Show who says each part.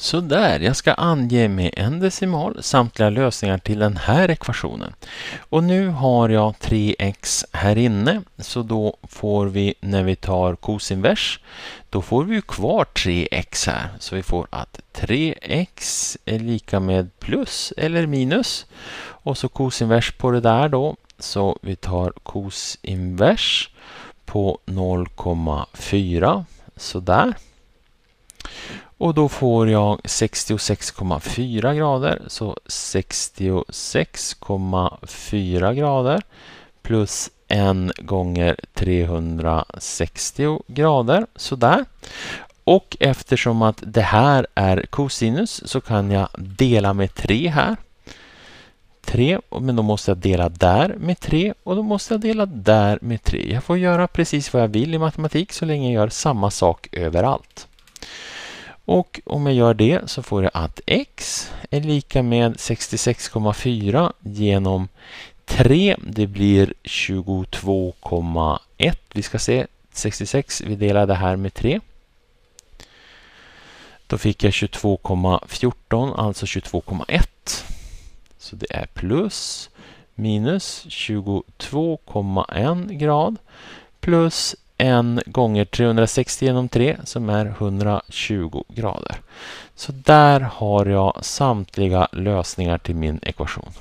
Speaker 1: Sådär, jag ska ange med en decimal samtliga lösningar till den här ekvationen. Och nu har jag 3x här inne, så då får vi, när vi tar kosinvers, då får vi kvar 3x här. Så vi får att 3x är lika med plus eller minus. Och så kosinvers på det där då, så vi tar kosinvers på 0,4, sådär. Och då får jag 66,4 grader. Så 66,4 grader plus 1 gånger 360 grader. Sådär. Och eftersom att det här är kosinus så kan jag dela med 3 här. 3, men då måste jag dela där med 3 och då måste jag dela där med 3. Jag får göra precis vad jag vill i matematik så länge jag gör samma sak överallt. Och om jag gör det så får jag att x är lika med 66,4 genom 3. Det blir 22,1. Vi ska se 66, vi delar det här med 3. Då fick jag 22,14, alltså 22,1. Så det är plus minus 22,1 grad plus 1 gånger 360 genom 3 som är 120 grader. Så där har jag samtliga lösningar till min ekvation.